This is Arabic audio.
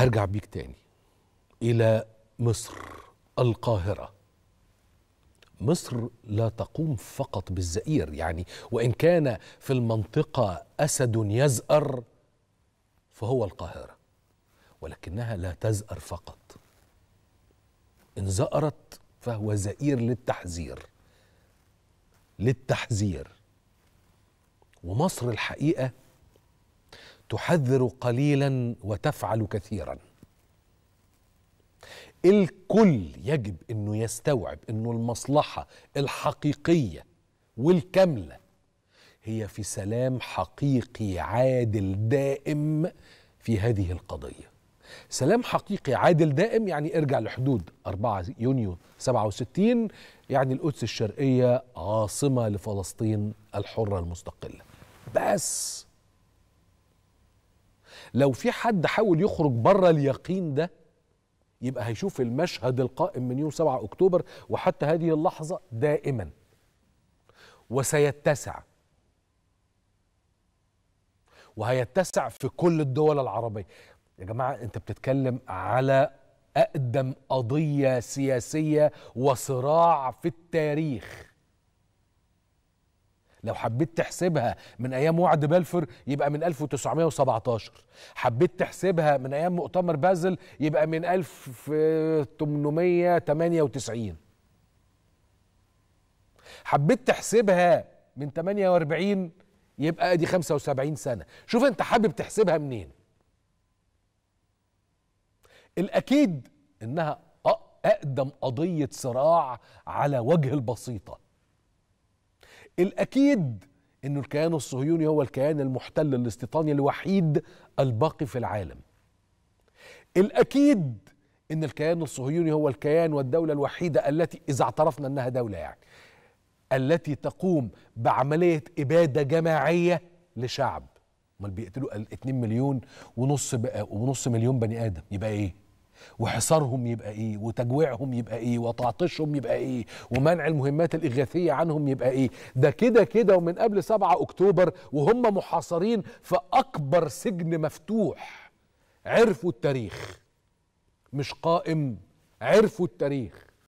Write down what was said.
هرجع بيك تاني الى مصر القاهره مصر لا تقوم فقط بالزئير يعني وان كان في المنطقه اسد يزأر فهو القاهره ولكنها لا تزأر فقط ان زأرت فهو زئير للتحذير للتحذير ومصر الحقيقه تحذر قليلا وتفعل كثيرا الكل يجب انه يستوعب انه المصلحه الحقيقيه والكامله هي في سلام حقيقي عادل دائم في هذه القضيه سلام حقيقي عادل دائم يعني ارجع لحدود 4 يونيو 67 يعني القدس الشرقيه عاصمه لفلسطين الحره المستقله بس لو في حد حاول يخرج بره اليقين ده يبقى هيشوف المشهد القائم من يوم 7 أكتوبر وحتى هذه اللحظة دائما وسيتسع وهيتسع في كل الدول العربية يا جماعة أنت بتتكلم على أقدم قضية سياسية وصراع في التاريخ لو حبيت تحسبها من ايام وعد بلفر يبقى من 1917 حبيت تحسبها من ايام مؤتمر بازل يبقى من 1898 حبيت تحسبها من 48 يبقى ادي 75 سنه شوف انت حابب تحسبها منين الاكيد انها اقدم قضيه صراع على وجه البسيطه الأكيد أن الكيان الصهيوني هو الكيان المحتل الاستيطاني الوحيد الباقي في العالم الأكيد أن الكيان الصهيوني هو الكيان والدولة الوحيدة التي إذا اعترفنا أنها دولة يعني التي تقوم بعملية إبادة جماعية لشعب ما بيقتلوا 2 مليون ونص ونص مليون بني ادم يبقى ايه وحصارهم يبقى ايه وتجويعهم يبقى ايه وتعطيشهم يبقى ايه ومنع المهمات الاغاثيه عنهم يبقى ايه ده كده كده ومن قبل 7 اكتوبر وهم محاصرين في اكبر سجن مفتوح عرفوا التاريخ مش قائم عرفوا التاريخ